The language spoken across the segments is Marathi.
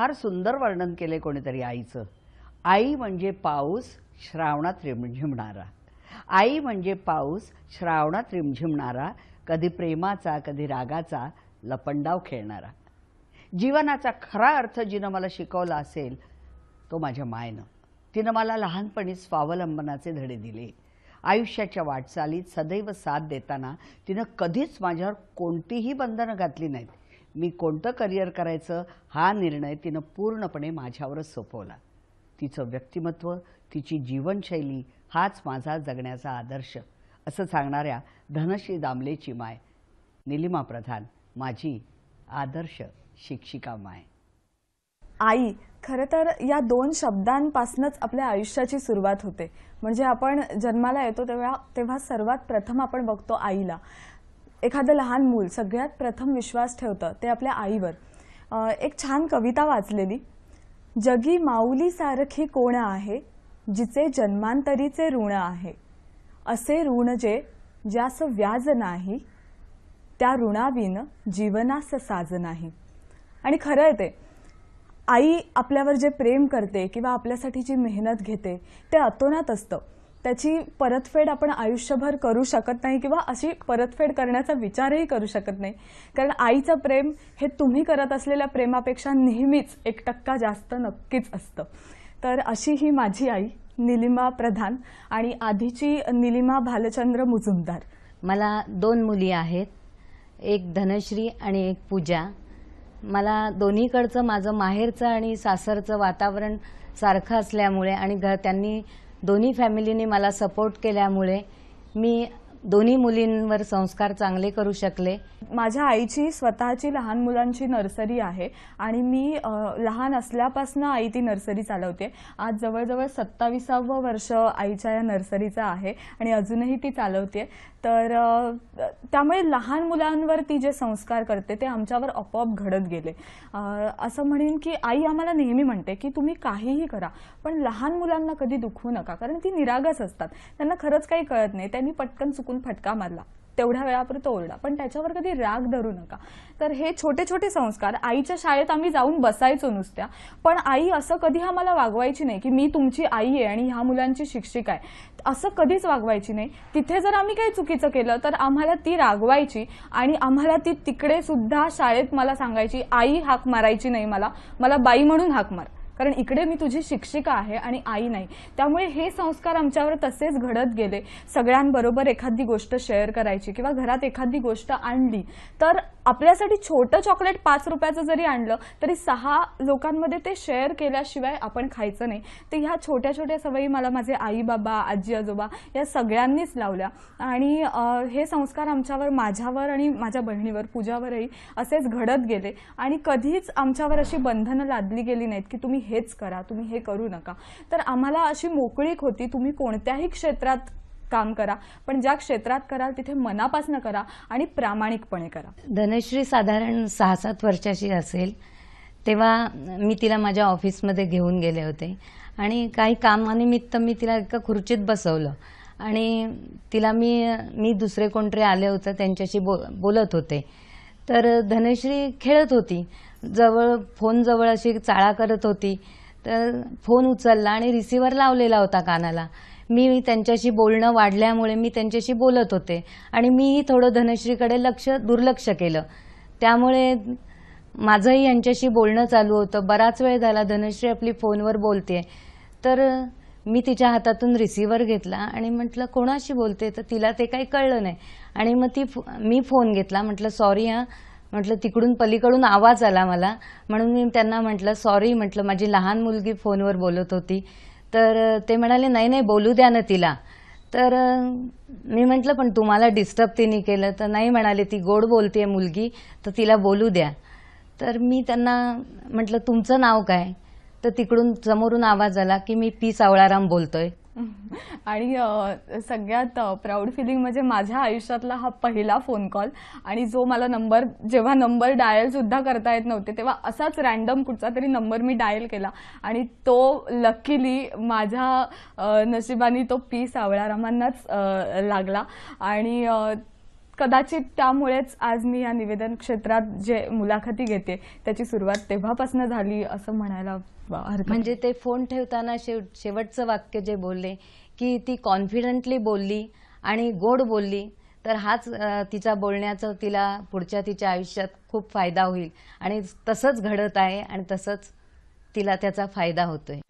फार सुंदर वर्णन केले कोणीतरी आईचं आई म्हणजे पाऊस श्रावणात रिमझिमणारा आई म्हणजे पाऊस श्रावणात रिमझिमणारा कधी प्रेमाचा कधी रागाचा लपंडाव खेळणारा जीवनाचा खरा अर्थ जिनं मला शिकवला असेल तो माझ्या मायनं तिनं मला लहानपणी स्वावलंबनाचे धडे दिले आयुष्याच्या वाटचालीत सदैव साथ देताना तिनं कधीच माझ्यावर कोणतीही बंधनं घातली नाहीत मी कोणतं करिअर करायचं हा निर्णय तिनं पूर्णपणे माझ्यावरच सोपवला तिचं व्यक्तिमत्व तिची जीवनशैली हाच माझा जगण्याचा आदर्श असं सांगणाऱ्या धनश्री दामलेची माय निलिमा प्रधान माझी आदर्श शिक्षिका माय आई खरं तर या दोन शब्दांपासूनच आपल्या आयुष्याची सुरुवात होते म्हणजे आपण जन्माला येतो तेव्हा तेव्हा सर्वात प्रथम आपण बघतो आईला एखादं लहान मूल सगळ्यात प्रथम विश्वास ठेवतं ते आपल्या आईवर एक छान कविता वाचलेली जगी माऊली सारखी कोण आहे जिचे जन्मांतरीचे ऋण आहे असे ऋण जे ज्यास व्याज नाही त्या ऋणाविन जीवनास साज नाही आणि खरं आहे ते आई आपल्यावर जे प्रेम करते किंवा आपल्यासाठी जी मेहनत घेते ते अतोनात असतं त्याची परतफेड आपण आयुष्यभर करू शकत नाही किंवा अशी परतफेड करण्याचा विचारही करू शकत नाही कारण आईचं प्रेम हे तुम्ही करत असलेल्या प्रेमापेक्षा नेहमीच एक टक्का जास्त नक्कीच असतं तर अशी ही माझी आई निलिमा प्रधान आणि आधीची निलिमा भालचंद्र मुजुमदार मला दोन मुली आहेत एक धनश्री आणि एक पूजा मला दोन्हीकडचं माझं माहेरचं आणि सासरचं वातावरण सारखं असल्यामुळे आणि घर त्यांनी दोन्ही फॅमिलीने मला सपोर्ट केल्यामुळे मी दोन्ही मुलींवर संस्कार चांगले करू शकले माझ्या आईची स्वतःची लहान मुलांची नर्सरी आहे आणि मी लहान असल्यापासून आई ती नर्सरी चालवते आज जवळजवळ सत्तावीसावं वर्ष आईच्या या नर्सरीचं आहे आणि अजूनही ती चालवते तर त्यामुळे लहान मुलांवर ती जे संस्कार करते ते आमच्यावर आपोआप घडत गेले असं म्हणेन की आई आम्हाला नेहमी म्हणते की तुम्ही काहीही करा पण लहान मुलांना कधी दुखवू नका कारण ती निरागस असतात त्यांना खरंच काही कळत नाही त्यांनी पटकन चुकून फटका मारला तेवढ्या वेळापर्यंत ओरडा पण त्याच्यावर कधी राग धरू नका तर हे छोटे छोटे संस्कार आईच्या शाळेत आम्ही जाऊन बसायचो नुसत्या पण आई असं कधी हा मला वागवायची नाही की मी तुमची आई आहे आणि ह्या मुलांची शिक्षिका आहे असं कधीच वागवायची नाही तिथे जर आम्ही काही चुकीचं केलं तर आम्हाला ती रागवायची आणि आम्हाला ती तिकडे सुद्धा शाळेत मला सांगायची आई हाक मारायची नाही मला मला बाई म्हणून हाक मार कारण इकडे मी तुझी शिक्षिका आहे आणि आई नाही त्यामुळे हे संस्कार आमच्यावर तसेच घडत गेले सगळ्यांबरोबर एखादी गोष्ट शेअर करायची किंवा घरात एखादी गोष्ट आणली तर आपल्यासाठी छोटं चॉकलेट पाच रुपयाचं जरी आणलं तरी सहा लोकांमध्ये ते शेअर केल्याशिवाय आपण खायचं नाही ते ह्या छोट्या छोट्या सवयी मला माझे आई बाबा आजी आजोबा या सगळ्यांनीच लावल्या आणि हे संस्कार आमच्यावर माझ्यावर आणि माझ्या बहिणीवर पूजावरही असेच घडत गेले आणि कधीच आमच्यावर अशी बंधनं लादली गेली नाहीत की तुम्ही हेच करा तुम्ही हे करू नका तर आम्हाला अशी मोकळीक होती तुम्ही कोणत्याही क्षेत्रात काम करा पण ज्या क्षेत्रात कराल तिथे मनापासनं करा आणि प्रामाणिकपणे करा धनश्री साधारण सहा सात वर्षाची असेल तेव्हा मी तिला माझ्या ऑफिसमध्ये घेऊन गेले होते आणि काही कामानिमित्त मी तिला एका खुर्चीत बसवलं आणि तिला मी मी दुसरे कोणतरी आले होते त्यांच्याशी बो बोलत होते तर धनश्री खेळत होती जवळ फोनजवळ अशी चाळा करत होती तर फोन उचलला आणि रिसिव्हर लावलेला होता कानाला मी त्यांच्याशी बोलणं वाढल्यामुळे मी त्यांच्याशी बोलत होते आणि मीही थोडं धनश्रीकडे लक्ष दुर्लक्ष केलं त्यामुळे माझंही यांच्याशी बोलणं चालू होतं बराच वेळ झाला धनश्री आपली फोनवर बोलते तर मी तिच्या हातातून रिसिव्हर घेतला आणि म्हटलं कोणाशी बोलते तर तिला ते काही कळलं नाही आणि मग ती मी फोन घेतला म्हटलं सॉरी हां म्हटलं तिकडून पलीकडून आवाज आला मला म्हणून मी त्यांना म्हटलं सॉरी म्हटलं माझी लहान मुलगी फोनवर बोलत होती तर ते म्हणाले नाही नाही बोलू द्या ना तिला तर मी म्हटलं पण तुम्हाला डिस्टर्ब तिने केलं तर नाही म्हणाले ती गोड बोलते मुलगी तर तिला बोलू द्या तर मी त्यांना म्हटलं तुमचं नाव काय तर तिकडून समोरून आवाज आला की मी पी सावळाराम बोलतोय आणि सगळ्यात प्राऊड फिलिंग म्हणजे माझ्या आयुष्यातला हा पहिला फोन कॉल आणि जो मला नंबर जेव्हा नंबर डायल सुद्धा करता येत नव्हते तेव्हा असाच रॅन्डम कुठचा तरी नंबर मी डायल केला आणि तो लकीली माझ्या नशिबाने तो पी सावळारामांनाच लागला आणि कदाचित त्यामुळेच आज मी या निवेदन क्षेत्रात जे मुलाखती घेते त्याची सुरुवात तेव्हापासून झाली असं म्हणायला म्हणजे ते फोन ठेवताना शेव शेवटचं वाक्य जे बोलले की ती कॉन्फिडंटली बोलली आणि गोड बोलली तर हाच तिचा बोलण्याचा तिला पुढच्या तिच्या आयुष्यात खूप फायदा होईल आणि तसंच घडत आहे आणि तसंच तिला त्याचा फायदा होतोय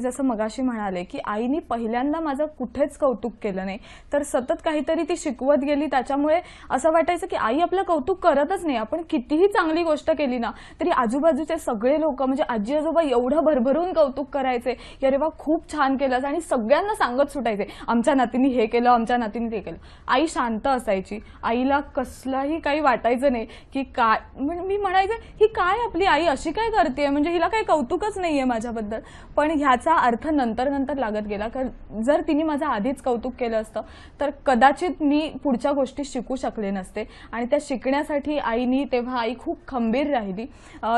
की जसं मगाशी म्हणाले की आईने पहिल्यांदा माझं कुठेच कौतुक केलं नाही तर सतत काहीतरी ती शिकवत गेली त्याच्यामुळे असं वाटायचं की आई आपलं कौतुक करतच नाही आपण कितीही चांगली गोष्ट केली ना तरी आजूबाजूचे सगळे लोक म्हणजे आजी आजोबा एवढं भरभरून कौतुक करायचे की अरे वा खूप छान केलंस आणि सगळ्यांना सांगत सुटायचे आमच्या नातींनी हे केलं आमच्या नातीने ते केलं आई शांत असायची आईला कसलाही काही वाटायचं नाही की काय म्हणजे मी म्हणायचं ही काय आपली आई अशी काय करते म्हणजे हिला काही कौतुकच नाहीये माझ्याबद्दल पण ह्याचा त्याचा अर्थ नंतर नंतर लागत गेला कारण जर तिने माझं आधीच कौतुक केलं असतं तर कदाचित मी पुढच्या गोष्टी शिकू शकले नसते आणि त्या शिकण्यासाठी आईनी तेव्हा आई खूप खंबीर राहिली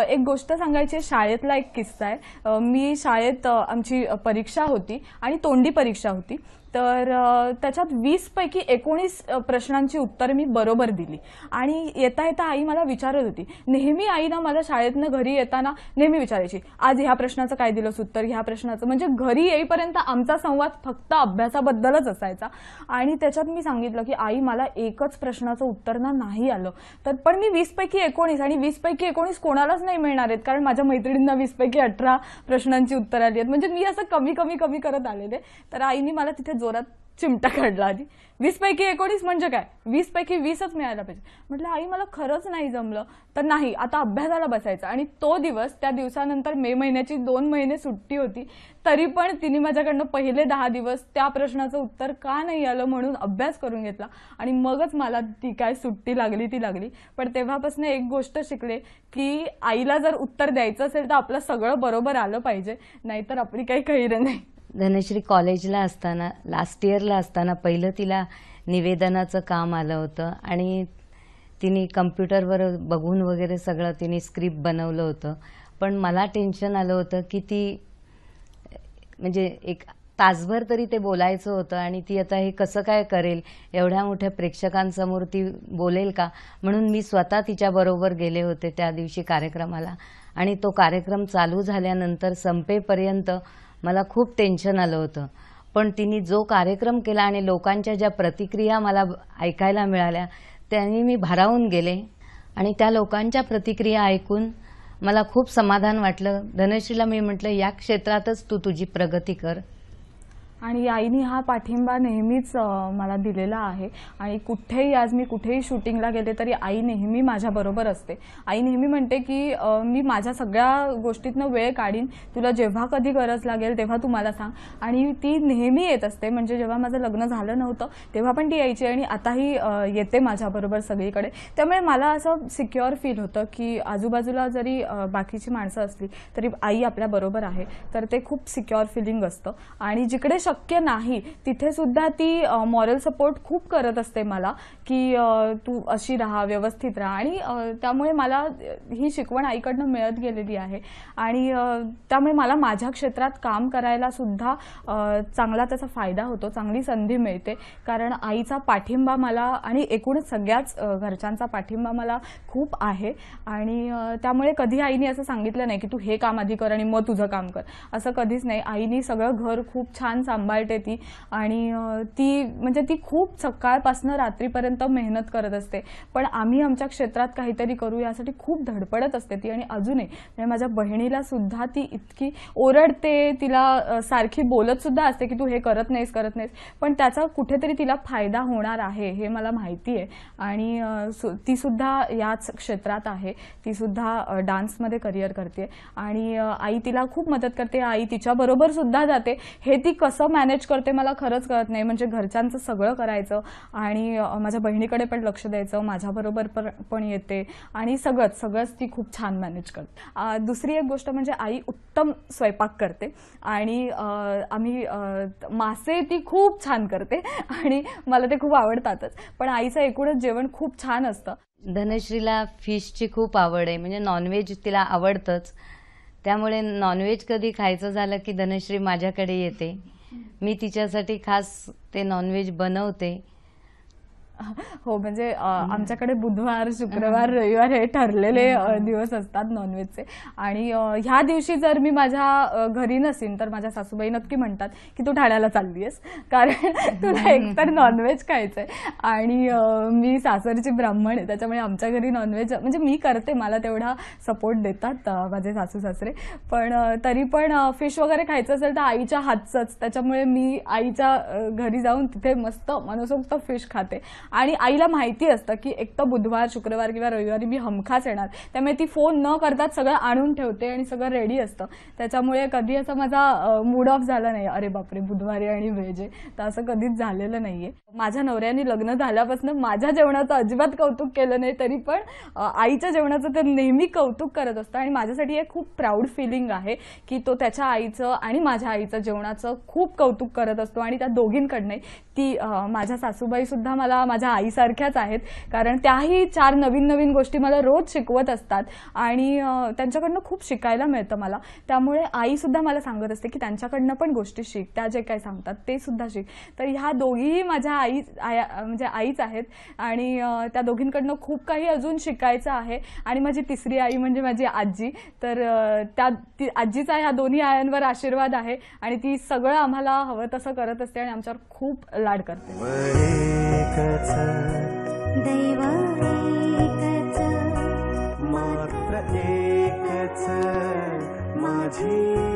एक गोष्ट सांगायची शाळेतला एक किस्सा आहे मी शाळेत आमची परीक्षा होती आणि तोंडी परीक्षा होती तर त्याच्यात वीसपैकी एकोणीस प्रश्नांची उत्तर मी बरोबर दिली आणि येता येता आई मला विचारत होती नेहमी आई ना मला शाळेतनं घरी येताना नेहमी विचारायची आज ह्या प्रश्नाचं काय दिलंस उत्तर ह्या प्रश्नाचं म्हणजे घरी येईपर्यंत आमचा संवाद फक्त अभ्यासाबद्दलच असायचा आणि त्याच्यात मी सांगितलं की आई मला एकच प्रश्नाचं उत्तर ना नाही आलं तर पण मी वीसपैकी एकोणीस आणि वीसपैकी एकोणीस कोणालाच नाही मिळणार आहेत कारण माझ्या मैत्रिणींना वीसपैकी अठरा प्रश्नांची उत्तरं आली आहेत म्हणजे मी असं कमी कमी कमी करत आलेले तर आईने मला तिथे जोरात चिमटा काढला आधी वीस पैकी एकोणीस म्हणजे काय वीस पैकी वीसच मिळायला पाहिजे म्हटलं आई मला खरंच नाही जमलं तर नाही आता अभ्यासाला बसायचं आणि तो दिवस त्या दिवसानंतर मे महिन्याची दोन महिने सुट्टी होती तरी पण तिने माझ्याकडनं पहिले दहा दिवस त्या प्रश्नाचं उत्तर का नाही आलं म्हणून अभ्यास करून घेतला आणि मगच मला ती काय सुट्टी लागली ती लागली पण तेव्हापासून एक गोष्ट शिकले की आईला जर उत्तर द्यायचं असेल तर आपलं सगळं बरोबर आलं पाहिजे नाहीतर आपली काही खैर नाही धनश्री कॉलेजला असताना लास्ट इयरला असताना पहिलं तिला निवेदनाचं काम आलं होतं आणि तिने कम्प्युटरवर बघून वगैरे सगळं तिने स्क्रिप्ट बनवलं होतं पण मला टेन्शन आलं होतं की ती म्हणजे एक तासभर तरी ते बोलायचं होतं आणि ती आता हे कसं काय करेल एवढ्या मोठ्या प्रेक्षकांसमोर ती बोलेल का म्हणून मी स्वतः तिच्याबरोबर गेले होते त्या दिवशी कार्यक्रमाला आणि तो कार्यक्रम चालू झाल्यानंतर संपेपर्यंत मला खूप टेन्शन आलं होतं पण तिने जो कार्यक्रम केला आणि लोकांच्या ज्या प्रतिक्रिया मला ऐकायला मिळाल्या त्यांनी मी भारावून गेले आणि त्या लोकांच्या प्रतिक्रिया ऐकून मला खूप समाधान वाटलं धनश्रीला मी म्हटलं या क्षेत्रातच तू तुझी प्रगती कर आणि आईने हा पाठिंबा नेहमीच मला दिलेला आहे आणि कुठेही आज मी कुठेही शूटिंगला गेले तरी आई नेहमी माझ्याबरोबर असते आई नेहमी म्हणते की मी माझ्या सगळ्या गोष्टीतनं वेळ काढीन तुला जेव्हा कधी गरज लागेल तेव्हा तू मला सांग आणि ती नेहमी येत असते म्हणजे जेव्हा माझं लग्न झालं नव्हतं तेव्हा पण ती यायची आणि आताही येते माझ्याबरोबर सगळीकडे त्यामुळे मला असं सिक्युअर फील होतं की आजूबाजूला जरी बाकीची माणसं असली तरी आई आपल्याबरोबर आहे तर ते खूप सिक्युअर फिलिंग असतं आणि जिकडे शक्य नाही तिथे सुद्धा ती मॉरल सपोर्ट खूप करत असते मला की तू अशी राहा व्यवस्थित राहा आणि त्यामुळे मला ही शिकवण आईकडनं मिळत गेलेली आहे आणि त्यामुळे मला माझ्या क्षेत्रात काम करायला सुद्धा चांगला त्याचा फायदा होतो चांगली संधी मिळते कारण आईचा पाठिंबा मला आणि एकूणच सगळ्याच घरच्यांचा पाठिंबा मला खूप आहे आणि त्यामुळे कधी आईने असं सांगितलं नाही की तू हे काम आधी कर आणि मग तुझं काम कर असं कधीच नाही आईने सगळं घर खूप छान सांभाळ सांभाळते ती आणि ती म्हणजे ती खूप सकाळपासनं रात्रीपर्यंत मेहनत करत असते पण आम्ही आमच्या क्षेत्रात काहीतरी करू यासाठी खूप धडपडत असते ती आणि अजूनही म्हणजे माझ्या बहिणीला सुद्धा ती इतकी ओरडते तिला सारखी बोलत सुद्धा असते की तू हे करत नाहीस करत नाहीस पण त्याचा कुठेतरी तिला फायदा होणार आहे हे मला माहिती आहे आणि ती सुद्धा याच क्षेत्रात आहे ती सुद्धा डान्समध्ये करिअर करते आणि आई तिला खूप मदत करते आई तिच्याबरोबर सुद्धा जाते हे ती कसं कसं मॅनेज करते मला खरंच कळत नाही म्हणजे घरच्यांचं सगळं करायचं आणि माझ्या बहिणीकडे पण लक्ष द्यायचं माझ्याबरोबर पण पण येते आणि सगळंच सगळंच ती खूप छान मॅनेज करते दुसरी एक गोष्ट म्हणजे आई उत्तम स्वयंपाक करते आणि आम्ही मासे ती खूप छान करते आणि मला ते खूप आवडतातच पण आईचं एकूणच जेवण खूप छान असतं धनश्रीला फिशची खूप आवड आहे म्हणजे नॉनव्हेज तिला आवडतंच त्यामुळे नॉनव्हेज कधी खायचं झालं की धनश्री माझ्याकडे येते मी तिच्यासाठी खास ते नॉनव्हेज बनवते हो म्हणजे आमच्याकडे बुधवार शुक्रवार रविवार हे ठरलेले दिवस असतात नॉनव्हेजचे आणि ह्या दिवशी जर मी माझ्या घरी नसेन तर माझ्या सासूबाई नक्की म्हणतात की तू ठाण्याला चालली आहेस कारण तुला एकतर नॉनव्हेज खायचं आणि मी सासरची ब्राह्मण आहे त्याच्यामुळे आमच्या घरी नॉनव्हेज म्हणजे मी करते मला तेवढा सपोर्ट देतात माझे सासू सासरे पण तरी पण फिश वगैरे खायचं असेल तर आईच्या हातचंच त्याच्यामुळे मी आईच्या घरी जाऊन तिथे मस्त मनसोक्त फिश खाते आणि आईला माहिती असतं की एक तर बुधवार शुक्रवार किंवा रविवारी मी हमखास येणार त्यामुळे ती फोन न करताच सगळं आणून ठेवते आणि सगळं रेडी असतं त्याच्यामुळे कधी असं माझा मूड ऑफ झाला नाही अरे बापरे बुधवारी आणि वेजे तर असं कधीच झालेलं नाहीये माझ्या नवऱ्याने लग्न झाल्यापासून माझ्या जेवणाचं अजिबात कौतुक केलं नाही तरी पण आईच्या जेवणाचं ते नेहमी कौतुक करत असतं आणि माझ्यासाठी हे खूप प्राऊड फिलिंग आहे की तो त्याच्या आईचं आणि माझ्या आईचं जेवणाचं खूप कौतुक करत असतो आणि त्या दोघींकडनं ती माझ्या सासूबाई सुद्धा मला माझ्या आईसारख्याच आहेत कारण त्याही चार नवीन नवीन गोष्टी मला रोज शिकवत असतात आणि त्यांच्याकडनं खूप शिकायला मिळतं मला त्यामुळे आईसुद्धा मला सांगत असते की त्यांच्याकडनं पण गोष्टी शिक त्या जे काय सांगतात ते सुद्धा शिक तर ह्या दोघीही माझ्या आई आया म्हणजे आईच आहेत आणि त्या दोघींकडनं खूप काही अजून शिकायचं आहे आणि माझी तिसरी आई म्हणजे माझी आजी तर त्या ती आजीचा ह्या दोन्ही आयांवर आशीर्वाद आहे आणि ती सगळं आम्हाला हवं तसं करत असते आणि आमच्यावर खूप लाड करते दैवाेक मात्र एकच माझी